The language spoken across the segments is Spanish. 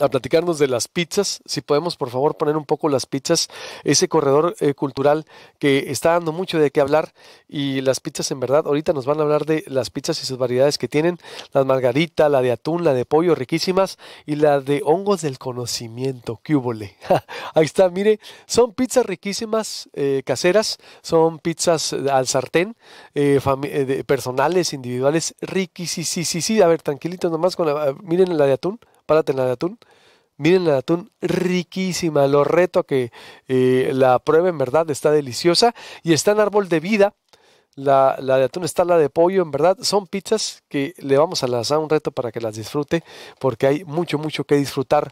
a platicarnos de las pizzas. Si podemos, por favor, poner un poco las pizzas, ese corredor eh, cultural que está dando mucho de qué hablar y las pizzas en verdad, ahorita nos van a hablar de las pizzas y sus variedades que tienen, las margarita, la de atún, la de pollo, riquísimas, y la de hongos del conocimiento, cúbole. Ahí está, mire, son pizzas riquísimas, eh, caseras, son pizzas al sartén, eh, eh personales, individuales, riquísimas. A ver, tranquilitos nomás con la, miren la de atún párate la de atún. Miren la atún riquísima, lo reto a que eh, la prueben, ¿verdad? Está deliciosa y está en árbol de vida. La, la, de atún está la de pollo, en verdad. Son pizzas que le vamos a lanzar un reto para que las disfrute, porque hay mucho, mucho que disfrutar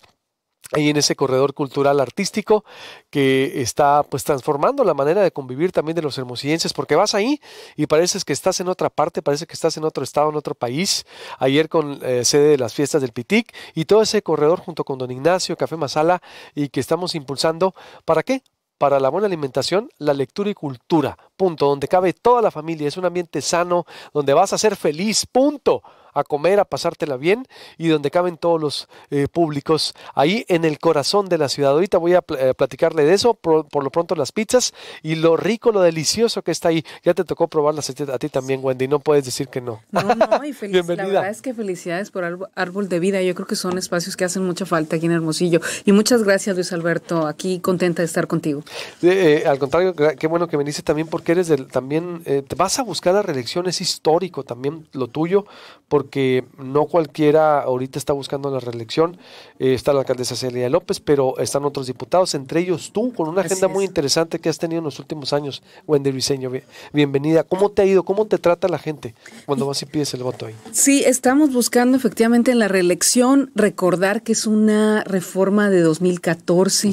ahí en ese corredor cultural artístico que está pues transformando la manera de convivir también de los hermosillenses, porque vas ahí y pareces que estás en otra parte, parece que estás en otro estado, en otro país, ayer con eh, sede de las fiestas del Pitic y todo ese corredor junto con don Ignacio, Café Masala y que estamos impulsando, ¿para qué? para la buena alimentación, la lectura y cultura, punto, donde cabe toda la familia, es un ambiente sano, donde vas a ser feliz, punto a comer, a pasártela bien y donde caben todos los eh, públicos, ahí en el corazón de la ciudad. Ahorita voy a eh, platicarle de eso, por, por, lo pronto las pizzas y lo rico, lo delicioso que está ahí. Ya te tocó probarlas a ti también, Wendy, no puedes decir que no. No, no, y la verdad es que felicidades por Árbol de Vida, yo creo que son espacios que hacen mucha falta aquí en Hermosillo. Y muchas gracias, Luis Alberto, aquí contenta de estar contigo. Eh, al contrario, qué bueno que me dices también porque eres del, también, vas a buscar la reelección, es histórico también lo tuyo, porque que no cualquiera ahorita está buscando la reelección. Eh, está la alcaldesa Celia López, pero están otros diputados, entre ellos tú, con una agenda muy interesante que has tenido en los últimos años, Wendy bien Bienvenida. ¿Cómo te ha ido? ¿Cómo te trata la gente cuando vas y pides el voto ahí? Sí, estamos buscando efectivamente en la reelección recordar que es una reforma de 2014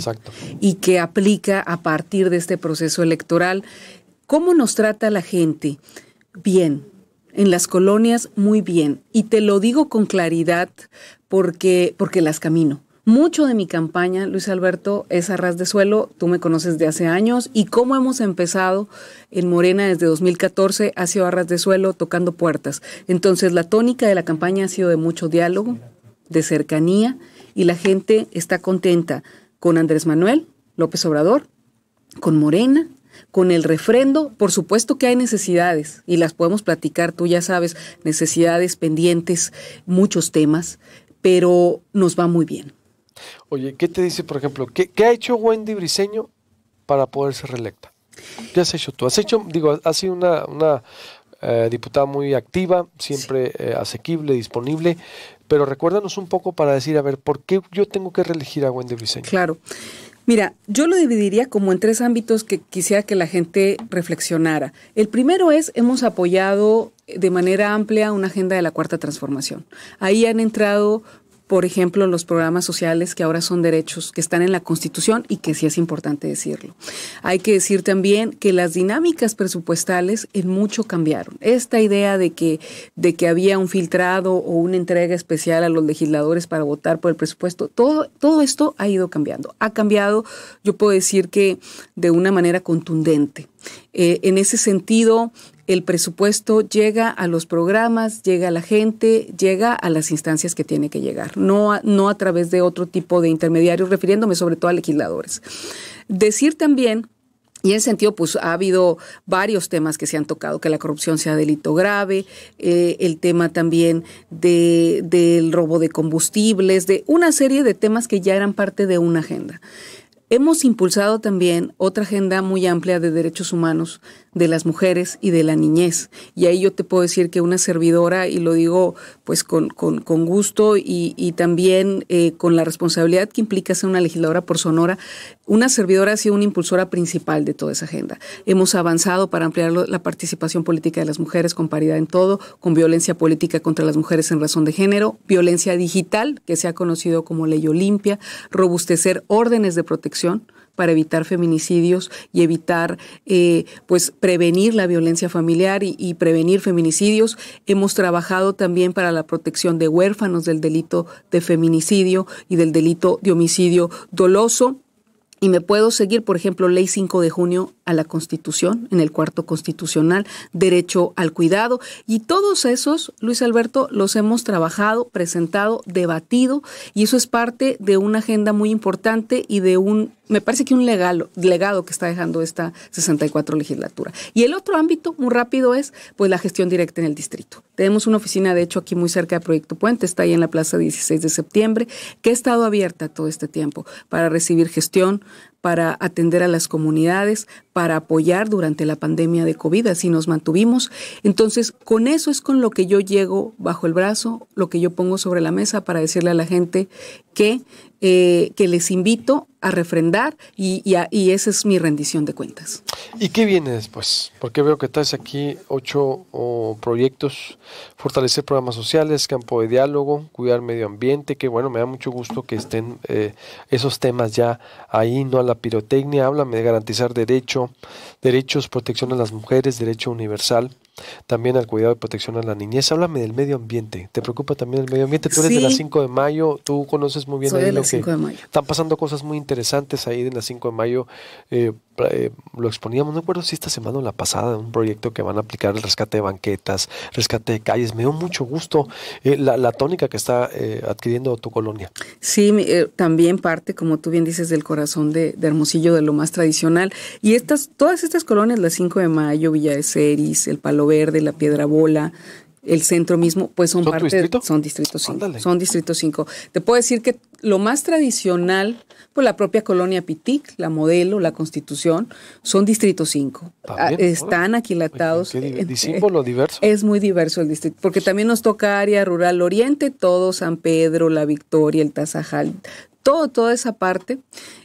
y que aplica a partir de este proceso electoral. ¿Cómo nos trata la gente? Bien, en las colonias muy bien. Y te lo digo con claridad porque, porque las camino. Mucho de mi campaña, Luis Alberto, es a ras de suelo, tú me conoces de hace años y cómo hemos empezado en Morena desde 2014 ha sido a ras de suelo tocando puertas. Entonces la tónica de la campaña ha sido de mucho diálogo, de cercanía y la gente está contenta con Andrés Manuel López Obrador, con Morena con el refrendo, por supuesto que hay necesidades y las podemos platicar, tú ya sabes, necesidades pendientes, muchos temas, pero nos va muy bien. Oye, ¿qué te dice, por ejemplo, qué, ha hecho Wendy Briseño para poder ser reelecta? ¿Qué has hecho tú? Has hecho, digo, ha sido una, eh, diputada muy activa, siempre eh, asequible, disponible, pero recuérdanos un poco para decir, a ver, ¿por qué yo tengo que reelegir a Wendy Briseño? Claro. Mira, yo lo dividiría como en tres ámbitos que quisiera que la gente reflexionara. El primero es, hemos apoyado de manera amplia una agenda de la cuarta transformación. Ahí han entrado por ejemplo, los programas sociales que ahora son derechos, que están en la Constitución y que sí es importante decirlo. Hay que decir también que las dinámicas presupuestales en mucho cambiaron. Esta idea de que, de que había un filtrado o una entrega especial a los legisladores para votar por el presupuesto, todo, todo esto ha ido cambiando. Ha cambiado, yo puedo decir que de una manera contundente. Eh, en ese sentido, el presupuesto llega a los programas, llega a la gente, llega a las instancias que tiene que llegar, no a, no a través de otro tipo de intermediarios, refiriéndome sobre todo a legisladores. Decir también y en ese sentido, pues ha habido varios temas que se han tocado, que la corrupción sea delito grave, eh, el tema también de, del robo de combustibles, de una serie de temas que ya eran parte de una agenda. Hemos impulsado también otra agenda muy amplia de derechos humanos de las mujeres y de la niñez. Y ahí yo te puedo decir que una servidora, y lo digo pues con, con, gusto y, y también eh, con la responsabilidad que implica ser una legisladora por Sonora, una servidora ha sido una impulsora principal de toda esa agenda. Hemos avanzado para ampliar la participación política de las mujeres con paridad en todo, con violencia política contra las mujeres en razón de género, violencia digital, que se ha conocido como ley Olimpia, robustecer órdenes de protección para evitar feminicidios y evitar, eh, pues, prevenir la violencia familiar y, y prevenir feminicidios. Hemos trabajado también para la protección de huérfanos del delito de feminicidio y del delito de homicidio doloso. Y me puedo seguir, por ejemplo, ley 5 de junio a la Constitución, en el cuarto constitucional, derecho al cuidado. Y todos esos, Luis Alberto, los hemos trabajado, presentado, debatido, y eso es parte de una agenda muy importante y de un me parece que un legado que está dejando esta 64 legislatura. Y el otro ámbito, muy rápido, es pues la gestión directa en el distrito. Tenemos una oficina, de hecho, aquí muy cerca de Proyecto Puente, está ahí en la Plaza 16 de septiembre, que ha estado abierta todo este tiempo para recibir gestión, para atender a las comunidades, para apoyar durante la pandemia de COVID, así nos mantuvimos. Entonces, con eso es con lo que yo llego bajo el brazo, lo que yo pongo sobre la mesa para decirle a la gente que, eh, que les invito a refrendar y, esa es mi rendición de cuentas. ¿Y qué viene después? Porque veo que traes aquí ocho proyectos, fortalecer programas sociales, campo de diálogo, cuidar medio ambiente, que bueno, me da mucho gusto que estén eh, esos temas ya ahí, no a la la pirotecnia háblame de garantizar derecho, derechos, protección a las mujeres, derecho universal, también al cuidado y protección a la niñez. Háblame del medio ambiente. ¿Te preocupa también el medio ambiente? Tú eres de la 5 de mayo, tú conoces muy bien lo que Están pasando cosas muy interesantes ahí de la 5 de mayo. Eh, eh, lo exponíamos, no recuerdo si esta semana o la pasada, un proyecto que van a aplicar el rescate de banquetas, rescate de calles. Me dio mucho gusto eh, la, tónica que está eh, adquiriendo tu colonia. Sí, también parte, como tú bien dices, del corazón de, Hermosillo, de lo más tradicional. Y estas, todas estas colonias, las 5 de mayo, Villa de Ceris, el Palo Verde, la Piedra Bola, el centro mismo, pues son, parte son distritos 5. Son 5. Te puedo decir que lo más tradicional, pues la propia colonia Pitic, la modelo, la Constitución, son distritos 5. Ah, están aquilatados. Qué, símbolo diverso. Es muy diverso el distrito, porque también nos toca área rural oriente, todo San Pedro, la Victoria, el Tazajal, todo, toda esa parte,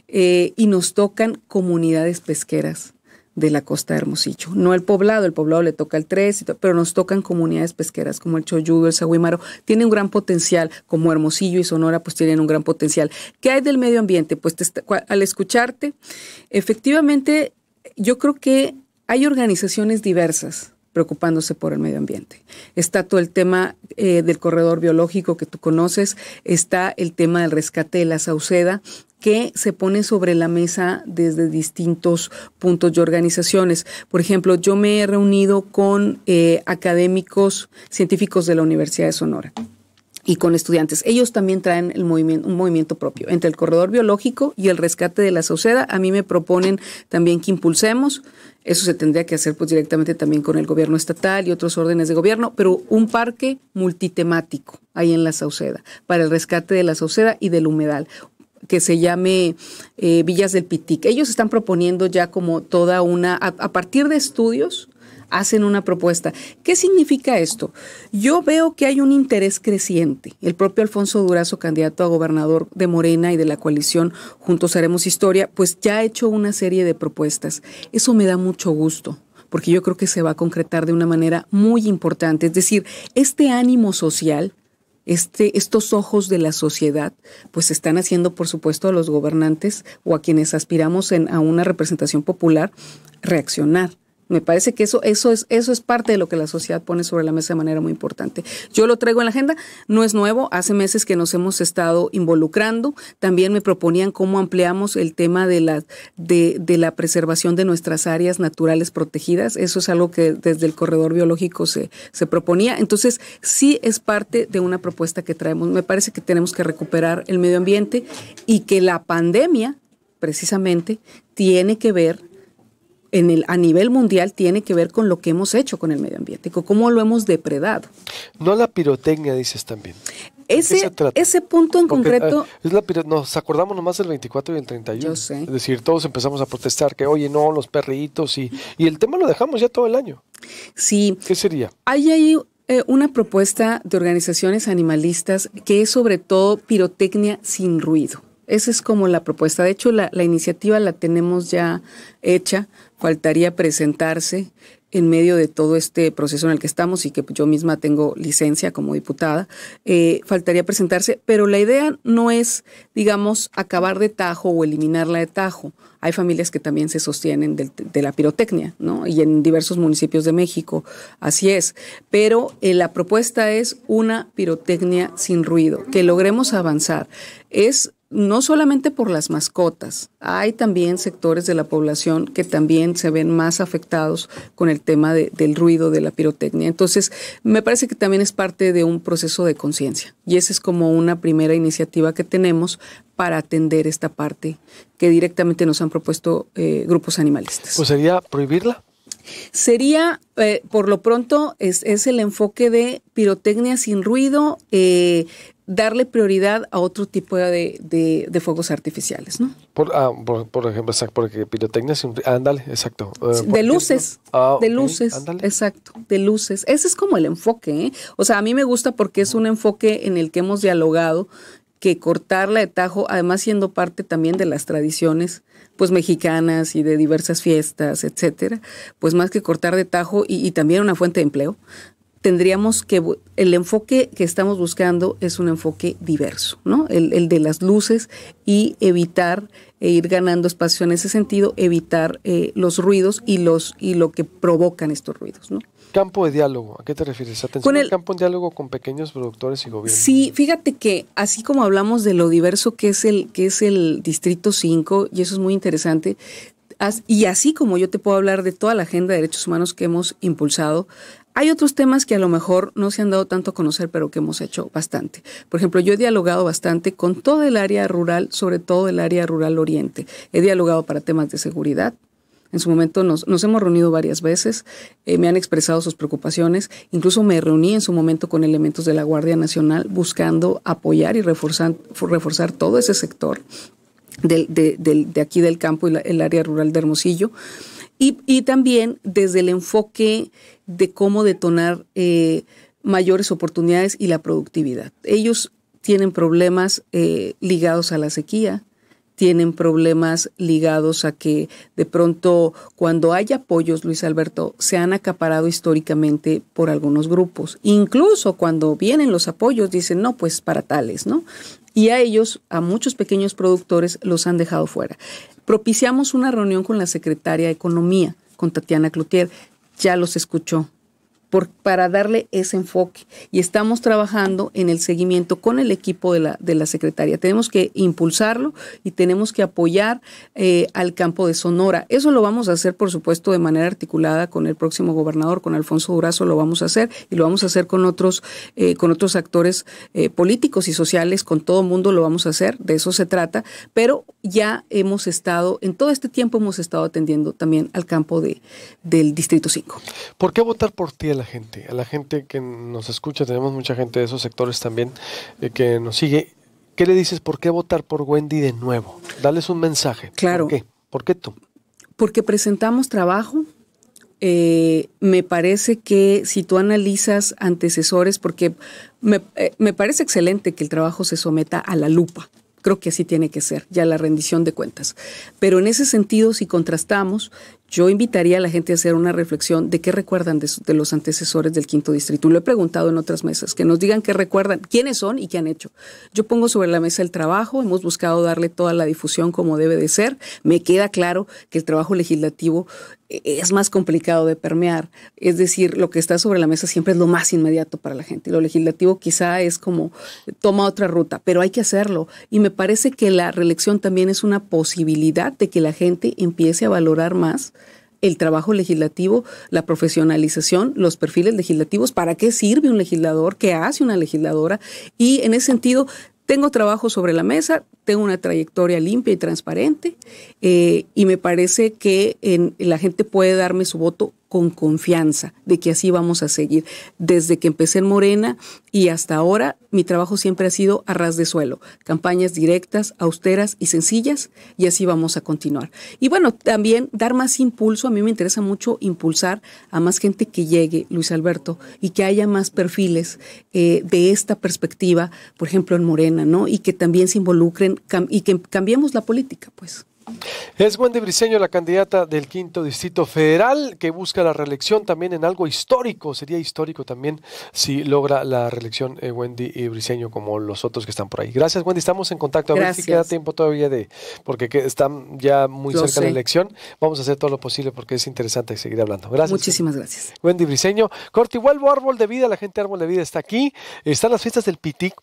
eh, y nos tocan comunidades pesqueras de la costa de Hermosillo. No el poblado, el poblado le toca el 3, pero nos tocan comunidades pesqueras como el Choyudo, el Sahuimaro, Tienen un gran potencial, como Hermosillo y Sonora, pues tienen un gran potencial. ¿Qué hay del medio ambiente? Pues al escucharte, efectivamente, yo creo que hay organizaciones diversas preocupándose por el medio ambiente. Está todo el tema eh, del corredor biológico que tú conoces, está el tema del rescate de la Sauceda, que se pone sobre la mesa desde distintos puntos y organizaciones. Por ejemplo, yo me he reunido con eh, académicos científicos de la Universidad de Sonora y con estudiantes. Ellos también traen el movimiento, un movimiento propio. Entre el corredor biológico y el rescate de la sauceda, a mí me proponen también que impulsemos. Eso se tendría que hacer pues directamente también con el gobierno estatal y otros órdenes de gobierno, pero un parque multitemático ahí en la sauceda, para el rescate de la sauceda y del humedal que se llame eh, Villas del Pitic. Ellos están proponiendo ya como toda una, a, a partir de estudios, hacen una propuesta. ¿Qué significa esto? Yo veo que hay un interés creciente. El propio Alfonso Durazo, candidato a gobernador de Morena y de la coalición Juntos Haremos Historia, pues ya ha hecho una serie de propuestas. Eso me da mucho gusto porque yo creo que se va a concretar de una manera muy importante. Es decir, este ánimo social este, estos ojos de la sociedad, pues están haciendo, por supuesto, a los gobernantes o a quienes aspiramos a una representación popular reaccionar. Me parece que eso, eso, es, eso es parte de lo que la sociedad pone sobre la mesa de manera muy importante. Yo lo traigo en la agenda, no es nuevo, hace meses que nos hemos estado involucrando. También me proponían cómo ampliamos el tema de la, de, de la preservación de nuestras áreas naturales protegidas. Eso es algo que desde el corredor biológico se, se proponía. Entonces, sí es parte de una propuesta que traemos. Me parece que tenemos que recuperar el medio ambiente y que la pandemia, precisamente, tiene que ver en el, a nivel mundial tiene que ver con lo que hemos hecho con el medio ambiente, cómo lo hemos depredado. No la pirotecnia, dices también. Ese, ese punto en ah, concreto... es nos acordamos nomás del 24 y el 31. Es decir, todos empezamos a protestar que, oye, no, los perritos y, el tema lo dejamos ya todo el año. Sí. ¿Qué sería? Hay ahí eh, una propuesta de organizaciones animalistas que es sobre todo pirotecnia sin ruido. Esa es como la propuesta. De hecho, la iniciativa la tenemos ya hecha faltaría presentarse en medio de todo este proceso en el que estamos y que yo misma tengo licencia como diputada, eh, faltaría presentarse, pero la idea no es, digamos, acabar de tajo o eliminarla de tajo. Hay familias que también se sostienen de, la pirotecnia, ¿no? Y en diversos municipios de México, así es. Pero eh, la propuesta es una pirotecnia sin ruido, que logremos avanzar. Es no solamente por las mascotas, hay también sectores de la población que también se ven más afectados con el tema del ruido, de la pirotecnia. Entonces, me parece que también es parte de un proceso de conciencia y esa es como una primera iniciativa que tenemos para atender esta parte que directamente nos han propuesto eh, grupos animalistas. Pues, sería prohibirla. Sería, eh, por lo pronto, es, es, el enfoque de pirotecnia sin ruido, eh, darle prioridad a otro tipo de, de, fuegos artificiales, ¿no? Por, ah, por, ejemplo, porque pirotecnia, ándale, exacto. Eh, ah, de luces, de luces, exacto, de luces. Ese es como el enfoque, ¿eh? O sea, a mí me gusta porque es un enfoque en el que hemos dialogado, que cortarla de tajo, además siendo parte también de las tradiciones pues mexicanas y de diversas fiestas, etcétera, pues más que cortar de tajo y también una fuente de empleo, tendríamos que, el enfoque que estamos buscando es un enfoque diverso, ¿no? El, de las luces y evitar e ir ganando espacio en ese sentido, evitar eh, los ruidos y, los, y lo que provocan estos ruidos, ¿no? Campo de diálogo, ¿a qué te refieres? Atención el, campo de diálogo con pequeños productores y gobiernos. Sí, fíjate que así como hablamos de lo diverso que es el, que es el Distrito 5, y eso es muy interesante, y así como yo te puedo hablar de toda la agenda de derechos humanos que hemos impulsado, hay otros temas que a lo mejor no se han dado tanto a conocer, pero que hemos hecho bastante. Por ejemplo, yo he dialogado bastante con todo el área rural, sobre todo el área rural oriente. He dialogado para temas de seguridad, en su momento nos, hemos reunido varias veces, eh, me han expresado sus preocupaciones, incluso me reuní en su momento con elementos de la Guardia Nacional buscando apoyar y reforzar, todo ese sector de, aquí del campo y el área rural de Hermosillo. Y, también desde el enfoque de cómo detonar eh, mayores oportunidades y la productividad. Ellos tienen problemas eh, ligados a la sequía, tienen problemas ligados a que de pronto cuando hay apoyos, Luis Alberto, se han acaparado históricamente por algunos grupos. Incluso cuando vienen los apoyos dicen, no, pues para tales, ¿no? Y a ellos, a muchos pequeños productores, los han dejado fuera propiciamos una reunión con la secretaria de Economía, con Tatiana Cloutier. Ya los escuchó para darle ese enfoque. Y estamos trabajando en el seguimiento con el equipo de la, de la Secretaría. Tenemos que impulsarlo y tenemos que apoyar eh, al campo de Sonora. Eso lo vamos a hacer, por supuesto, de manera articulada con el próximo gobernador, con Alfonso Durazo, lo vamos a hacer y lo vamos a hacer con otros, eh, con otros actores eh, políticos y sociales, con todo mundo lo vamos a hacer, de eso se trata, pero ya hemos estado, en todo este tiempo hemos estado atendiendo también al campo de, del Distrito 5. ¿Por qué votar por ti? la gente, a la gente que nos escucha, tenemos mucha gente de esos sectores también eh, que nos sigue. ¿Qué le dices? ¿Por qué votar por Wendy de nuevo? Dales un mensaje. Claro. ¿Por qué? ¿Por qué tú? Porque presentamos trabajo. Eh, me parece que si tú analizas antecesores, porque me, eh, me parece excelente que el trabajo se someta a la lupa, creo que así tiene que ser, ya la rendición de cuentas. Pero en ese sentido, si contrastamos, yo invitaría a la gente a hacer una reflexión de qué recuerdan de, los antecesores del quinto distrito. Lo he preguntado en otras mesas, que nos digan qué recuerdan, quiénes son y qué han hecho. Yo pongo sobre la mesa el trabajo, hemos buscado darle toda la difusión como debe de ser. Me queda claro que el trabajo legislativo e, es más complicado de permear. Es decir, lo que está sobre la mesa siempre es lo más inmediato para la gente. Lo legislativo quizá es como toma otra ruta, pero hay que hacerlo. Y me parece que la reelección también es una posibilidad de que la gente empiece a valorar más el trabajo legislativo, la profesionalización, los perfiles legislativos, para qué sirve un legislador, qué hace una legisladora. Y en ese sentido, tengo trabajo sobre la mesa, tengo una trayectoria limpia y transparente eh, y me parece que la gente puede darme su voto con confianza de que así vamos a seguir. Desde que empecé en Morena y hasta ahora, mi trabajo siempre ha sido a ras de suelo, campañas directas, austeras y sencillas, y así vamos a continuar. Y bueno, también dar más impulso, a mí me interesa mucho impulsar a más gente que llegue, Luis Alberto, y que haya más perfiles eh, de esta perspectiva, por ejemplo, en Morena, ¿no? Y que también se involucren y que cambiemos la política, pues. Es Wendy Briceño, la candidata del quinto distrito federal, que busca la reelección también en algo histórico. Sería histórico también si logra la reelección eh, Wendy y Briceño, como los otros que están por ahí. Gracias, Wendy. Estamos en contacto. A ver si queda tiempo todavía de. Porque están ya muy cerca la elección. Vamos a hacer todo lo posible porque es interesante seguir hablando. Gracias. Muchísimas gracias. Wendy Briceño. Corti, vuelvo Árbol de Vida. La gente Árbol de Vida está aquí. Están las fiestas del PITIC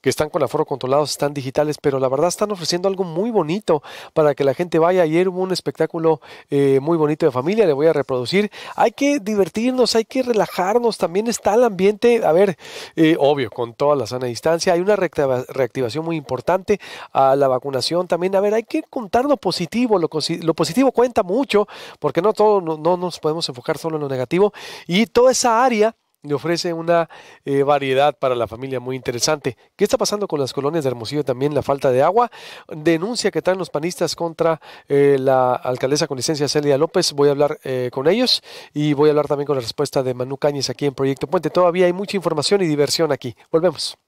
que están con aforo controlados, están digitales, pero la verdad están ofreciendo algo muy bonito para que la gente vaya. Ayer hubo un espectáculo eh, muy bonito de familia, le voy a reproducir. Hay que divertirnos, hay que relajarnos, también está el ambiente, a ver, eh, obvio, con toda la sana distancia, hay una reactivación muy importante a la vacunación también. A ver, hay que contar lo positivo, lo, positivo cuenta mucho, porque no, todo, no nos podemos enfocar solo en lo negativo, y toda esa área le ofrece una eh, variedad para la familia muy interesante. ¿Qué está pasando con las colonias de Hermosillo también? La falta de agua. Denuncia que traen los panistas contra eh, la alcaldesa con licencia Celia López. Voy a hablar eh, con ellos y voy a hablar también con la respuesta de Manu Cañes aquí en Proyecto Puente. Todavía hay mucha información y diversión aquí. Volvemos.